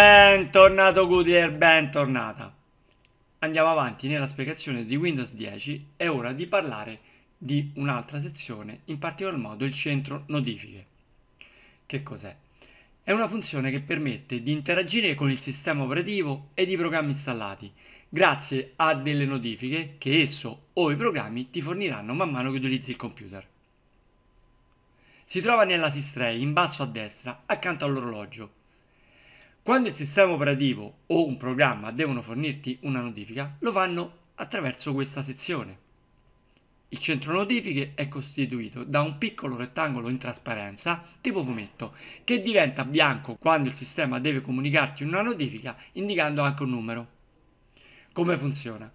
Bentornato Goodyear, bentornata. Andiamo avanti nella spiegazione di Windows 10, è ora di parlare di un'altra sezione, in particolar modo il centro notifiche. Che cos'è? È una funzione che permette di interagire con il sistema operativo ed i programmi installati, grazie a delle notifiche che esso o i programmi ti forniranno man mano che utilizzi il computer. Si trova nella Sistray, in basso a destra, accanto all'orologio, quando il sistema operativo o un programma devono fornirti una notifica, lo fanno attraverso questa sezione. Il centro notifiche è costituito da un piccolo rettangolo in trasparenza tipo fumetto che diventa bianco quando il sistema deve comunicarti una notifica indicando anche un numero. Come funziona?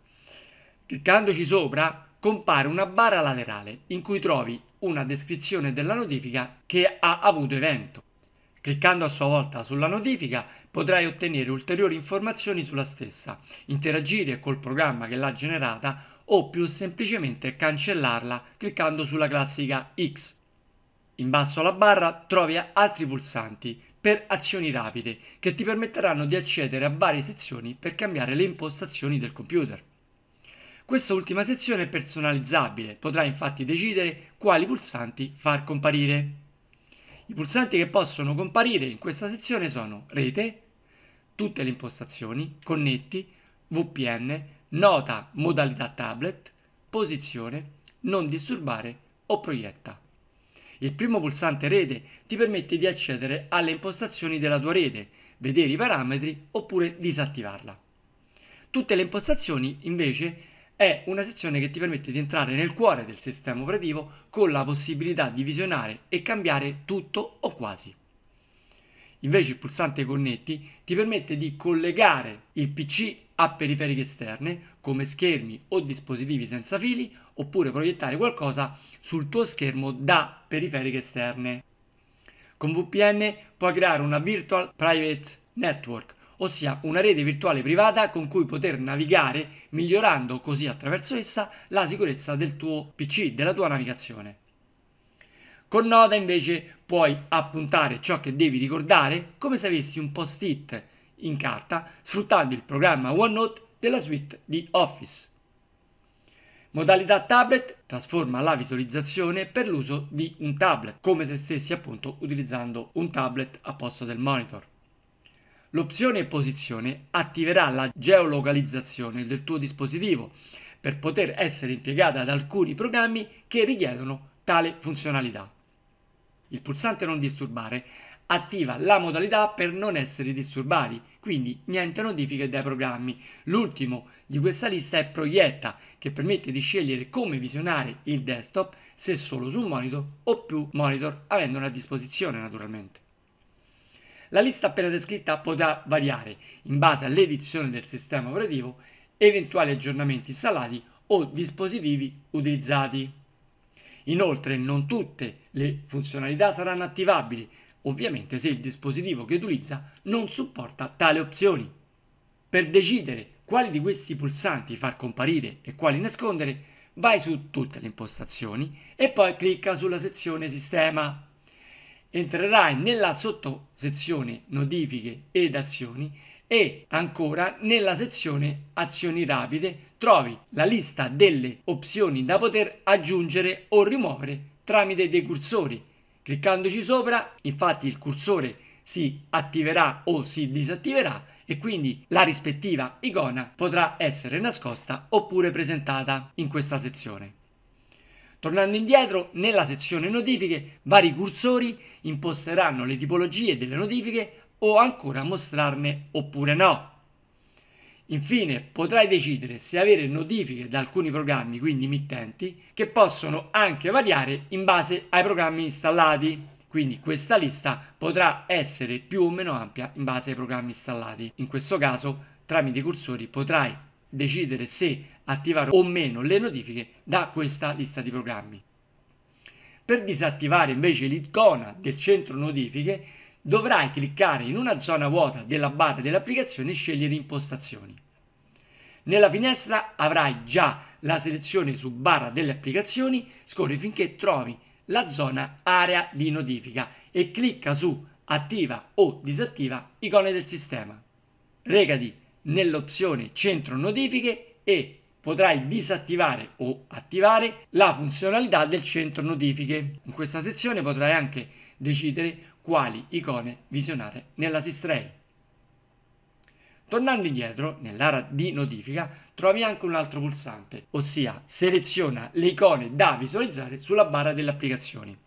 Cliccandoci sopra compare una barra laterale in cui trovi una descrizione della notifica che ha avuto evento. Cliccando a sua volta sulla notifica potrai ottenere ulteriori informazioni sulla stessa, interagire col programma che l'ha generata o più semplicemente cancellarla cliccando sulla classica X. In basso alla barra trovi altri pulsanti per azioni rapide che ti permetteranno di accedere a varie sezioni per cambiare le impostazioni del computer. Questa ultima sezione è personalizzabile, potrai infatti decidere quali pulsanti far comparire. I pulsanti che possono comparire in questa sezione sono rete, tutte le impostazioni, connetti, VPN, nota modalità tablet, posizione, non disturbare o proietta. Il primo pulsante rete ti permette di accedere alle impostazioni della tua rete, vedere i parametri oppure disattivarla. Tutte le impostazioni invece è una sezione che ti permette di entrare nel cuore del sistema operativo con la possibilità di visionare e cambiare tutto o quasi. Invece il pulsante connetti ti permette di collegare il PC a periferiche esterne come schermi o dispositivi senza fili oppure proiettare qualcosa sul tuo schermo da periferiche esterne. Con VPN puoi creare una Virtual Private Network ossia una rete virtuale privata con cui poter navigare, migliorando così attraverso essa la sicurezza del tuo PC, della tua navigazione. Con Noda invece puoi appuntare ciò che devi ricordare come se avessi un post-it in carta sfruttando il programma OneNote della suite di Office. Modalità tablet trasforma la visualizzazione per l'uso di un tablet, come se stessi appunto utilizzando un tablet a posto del monitor. L'opzione posizione attiverà la geolocalizzazione del tuo dispositivo per poter essere impiegata ad alcuni programmi che richiedono tale funzionalità. Il pulsante non disturbare attiva la modalità per non essere disturbati, quindi niente notifiche dai programmi. L'ultimo di questa lista è Proietta, che permette di scegliere come visionare il desktop se solo su un monitor o più monitor avendone a disposizione naturalmente. La lista appena descritta potrà variare in base all'edizione del sistema operativo, eventuali aggiornamenti installati o dispositivi utilizzati. Inoltre non tutte le funzionalità saranno attivabili, ovviamente se il dispositivo che utilizza non supporta tale opzioni. Per decidere quali di questi pulsanti far comparire e quali nascondere, vai su tutte le impostazioni e poi clicca sulla sezione sistema entrerai nella sottosezione notifiche ed azioni e ancora nella sezione azioni rapide trovi la lista delle opzioni da poter aggiungere o rimuovere tramite dei cursori. Cliccandoci sopra infatti il cursore si attiverà o si disattiverà e quindi la rispettiva icona potrà essere nascosta oppure presentata in questa sezione. Tornando indietro, nella sezione notifiche, vari cursori imposteranno le tipologie delle notifiche o ancora mostrarne oppure no. Infine, potrai decidere se avere notifiche da alcuni programmi, quindi mittenti, che possono anche variare in base ai programmi installati. Quindi questa lista potrà essere più o meno ampia in base ai programmi installati. In questo caso, tramite i cursori potrai decidere se attivare o meno le notifiche da questa lista di programmi. Per disattivare invece l'icona del centro notifiche dovrai cliccare in una zona vuota della barra dell'applicazione e scegliere impostazioni. Nella finestra avrai già la selezione su barra delle applicazioni, scorri finché trovi la zona area di notifica e clicca su attiva o disattiva icone del sistema. Regati nell'opzione Centro notifiche e potrai disattivare o attivare la funzionalità del centro notifiche. In questa sezione potrai anche decidere quali icone visionare nella Sistrei. Tornando indietro, nell'area di notifica trovi anche un altro pulsante, ossia seleziona le icone da visualizzare sulla barra delle applicazioni.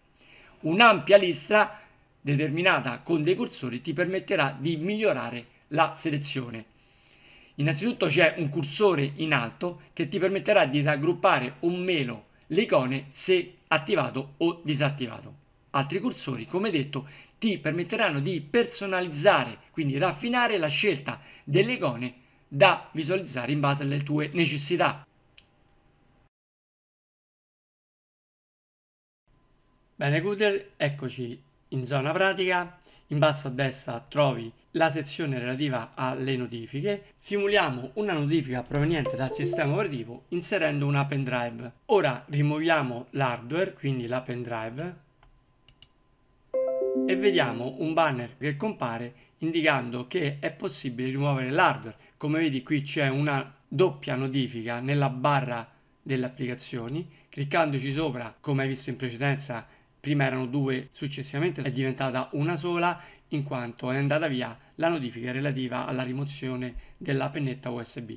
Un'ampia lista determinata con dei cursori ti permetterà di migliorare la selezione Innanzitutto c'è un cursore in alto che ti permetterà di raggruppare o meno le icone se attivato o disattivato. Altri cursori, come detto, ti permetteranno di personalizzare, quindi raffinare la scelta delle icone da visualizzare in base alle tue necessità. Bene Google, eccoci in zona pratica. In basso a destra trovi la sezione relativa alle notifiche, simuliamo una notifica proveniente dal sistema operativo inserendo una pendrive. Ora rimuoviamo l'hardware, quindi la pendrive, e vediamo un banner che compare indicando che è possibile rimuovere l'hardware. Come vedi qui c'è una doppia notifica nella barra delle applicazioni, cliccandoci sopra, come hai visto in precedenza, prima erano due, successivamente è diventata una sola in quanto è andata via la notifica relativa alla rimozione della pennetta USB.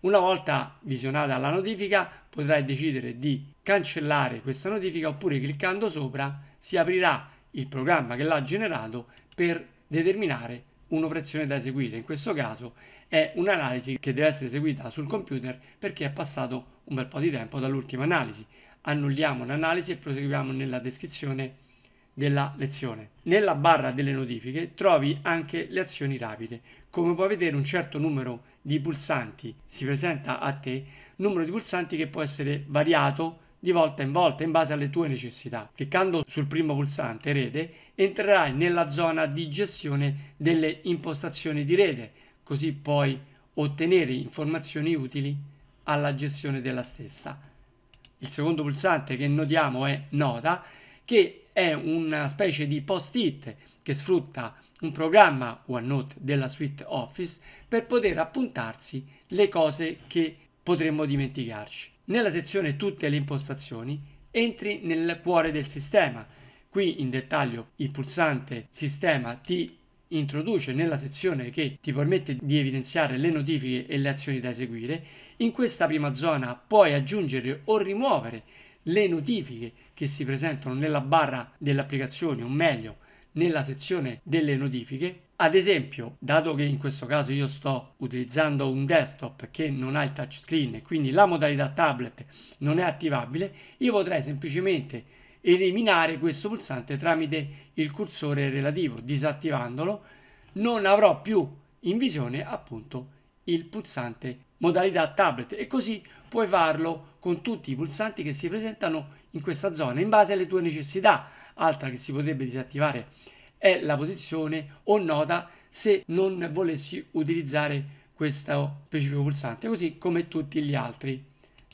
Una volta visionata la notifica potrai decidere di cancellare questa notifica oppure cliccando sopra si aprirà il programma che l'ha generato per determinare un'operazione da eseguire. In questo caso è un'analisi che deve essere eseguita sul computer perché è passato un bel po' di tempo dall'ultima analisi. Annulliamo l'analisi e proseguiamo nella descrizione della lezione. Nella barra delle notifiche trovi anche le azioni rapide. Come puoi vedere un certo numero di pulsanti si presenta a te, numero di pulsanti che può essere variato di volta in volta in base alle tue necessità. Cliccando sul primo pulsante rete entrerai nella zona di gestione delle impostazioni di rete, così puoi ottenere informazioni utili alla gestione della stessa. Il secondo pulsante che notiamo è Nota, che è una specie di post-it che sfrutta un programma OneNote della suite Office per poter appuntarsi le cose che potremmo dimenticarci. Nella sezione Tutte le impostazioni entri nel cuore del sistema. Qui in dettaglio il pulsante sistema ti introduce nella sezione che ti permette di evidenziare le notifiche e le azioni da eseguire, in questa prima zona puoi aggiungere o rimuovere le notifiche che si presentano nella barra dell'applicazione, o meglio, nella sezione delle notifiche. Ad esempio, dato che in questo caso io sto utilizzando un desktop che non ha il touchscreen e quindi la modalità tablet non è attivabile, io potrei semplicemente eliminare questo pulsante tramite il cursore relativo. Disattivandolo non avrò più in visione appunto il pulsante modalità tablet e così puoi farlo con tutti i pulsanti che si presentano in questa zona in base alle tue necessità. Altra che si potrebbe disattivare è la posizione o nota se non volessi utilizzare questo specifico pulsante così come tutti gli altri.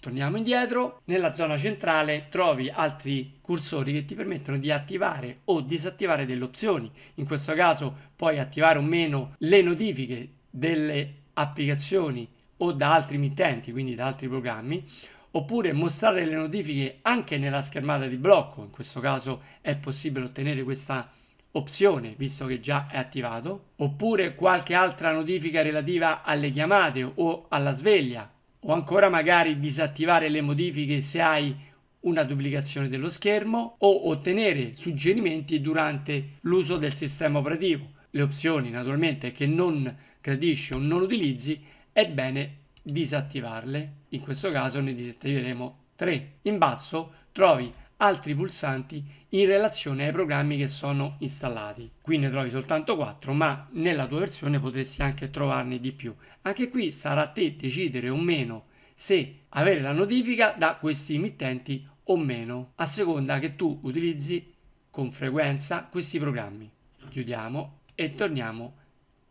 Torniamo indietro, nella zona centrale trovi altri cursori che ti permettono di attivare o disattivare delle opzioni, in questo caso puoi attivare o meno le notifiche delle applicazioni o da altri mittenti, quindi da altri programmi, oppure mostrare le notifiche anche nella schermata di blocco, in questo caso è possibile ottenere questa opzione visto che già è attivato, oppure qualche altra notifica relativa alle chiamate o alla sveglia, o ancora magari disattivare le modifiche se hai una duplicazione dello schermo o ottenere suggerimenti durante l'uso del sistema operativo. Le opzioni naturalmente che non gradisci o non utilizzi è bene disattivarle. In questo caso ne disattiveremo 3. In basso trovi altri pulsanti in relazione ai programmi che sono installati. Qui ne trovi soltanto 4, ma nella tua versione potresti anche trovarne di più. Anche qui sarà a te decidere o meno se avere la notifica da questi emittenti o meno, a seconda che tu utilizzi con frequenza questi programmi. Chiudiamo e torniamo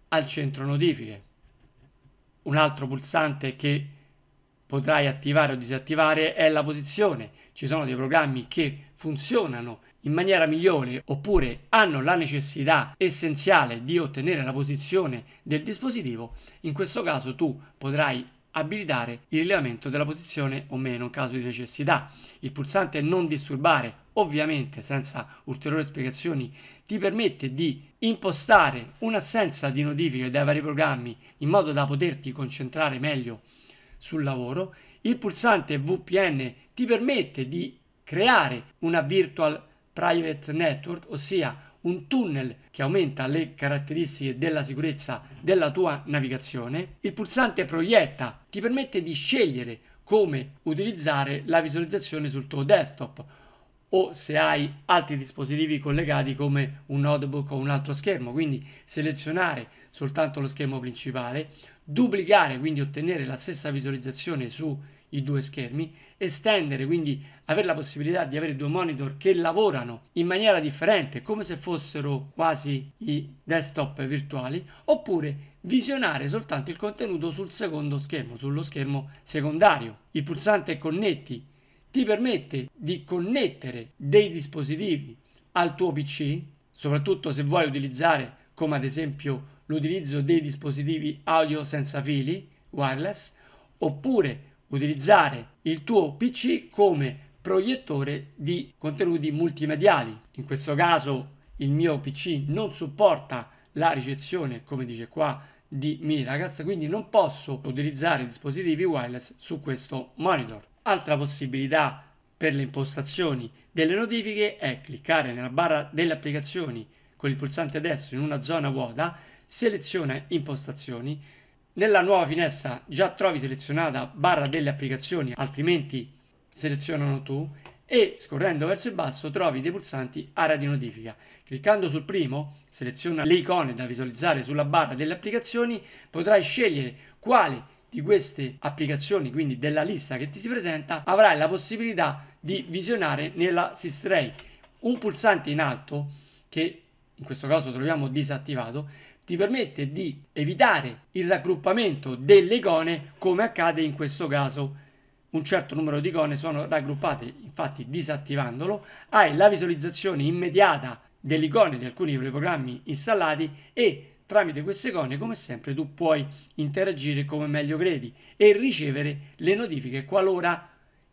al centro notifiche. Un altro pulsante che potrai attivare o disattivare è la posizione. Ci sono dei programmi che funzionano in maniera migliore oppure hanno la necessità essenziale di ottenere la posizione del dispositivo. In questo caso tu potrai abilitare il rilevamento della posizione o meno in caso di necessità. Il pulsante non disturbare, ovviamente senza ulteriori spiegazioni, ti permette di impostare un'assenza di notifiche dai vari programmi in modo da poterti concentrare meglio sul lavoro, il pulsante VPN ti permette di creare una virtual private network, ossia un tunnel che aumenta le caratteristiche della sicurezza della tua navigazione. Il pulsante proietta ti permette di scegliere come utilizzare la visualizzazione sul tuo desktop o se hai altri dispositivi collegati come un notebook o un altro schermo, quindi selezionare soltanto lo schermo principale, duplicare, quindi ottenere la stessa visualizzazione sui due schermi, estendere, quindi avere la possibilità di avere due monitor che lavorano in maniera differente, come se fossero quasi i desktop virtuali, oppure visionare soltanto il contenuto sul secondo schermo, sullo schermo secondario. Il pulsante connetti ti permette di connettere dei dispositivi al tuo PC, soprattutto se vuoi utilizzare come ad esempio l'utilizzo dei dispositivi audio senza fili wireless oppure utilizzare il tuo PC come proiettore di contenuti multimediali. In questo caso il mio PC non supporta la ricezione, come dice qua, di Miracast, quindi non posso utilizzare dispositivi wireless su questo monitor. Altra possibilità per le impostazioni delle notifiche è cliccare nella barra delle applicazioni con il pulsante destro in una zona vuota, seleziona impostazioni, nella nuova finestra già trovi selezionata barra delle applicazioni, altrimenti selezionano tu e scorrendo verso il basso trovi dei pulsanti area di notifica. Cliccando sul primo, seleziona le icone da visualizzare sulla barra delle applicazioni, potrai scegliere quale di queste applicazioni, quindi della lista che ti si presenta, avrai la possibilità di visionare nella Sistray. Un pulsante in alto che in questo caso troviamo disattivato, ti permette di evitare il raggruppamento delle icone come accade in questo caso. Un certo numero di icone sono raggruppate, infatti disattivandolo hai la visualizzazione immediata delle icone di alcuni programmi installati e tramite queste icone come sempre tu puoi interagire come meglio credi e ricevere le notifiche qualora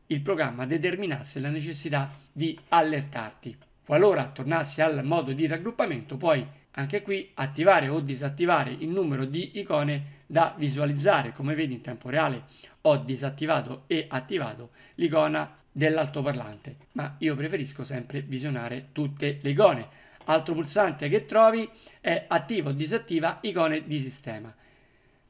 il programma determinasse la necessità di allertarti. Qualora tornassi al modo di raggruppamento, puoi anche qui attivare o disattivare il numero di icone da visualizzare. Come vedi in tempo reale ho disattivato e attivato l'icona dell'altoparlante, ma io preferisco sempre visionare tutte le icone. Altro pulsante che trovi è attiva o disattiva icone di sistema.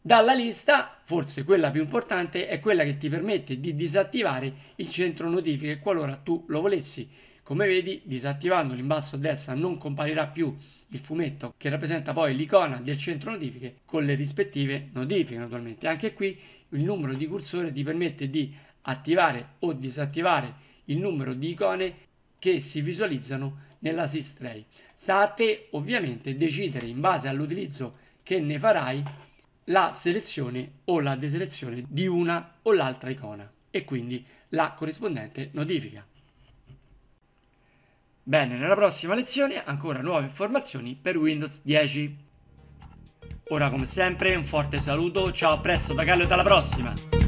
Dalla lista, forse quella più importante, è quella che ti permette di disattivare il centro notifiche qualora tu lo volessi. Come vedi, disattivando l'imbasso a destra non comparirà più il fumetto che rappresenta poi l'icona del centro notifiche con le rispettive notifiche naturalmente. Anche qui il numero di cursore ti permette di attivare o disattivare il numero di icone che si visualizzano nella Sistray. Sta a te ovviamente decidere in base all'utilizzo che ne farai la selezione o la deselezione di una o l'altra icona e quindi la corrispondente notifica. Bene, nella prossima lezione ancora nuove informazioni per Windows 10. Ora come sempre un forte saluto, ciao a presto da Carlo e alla prossima!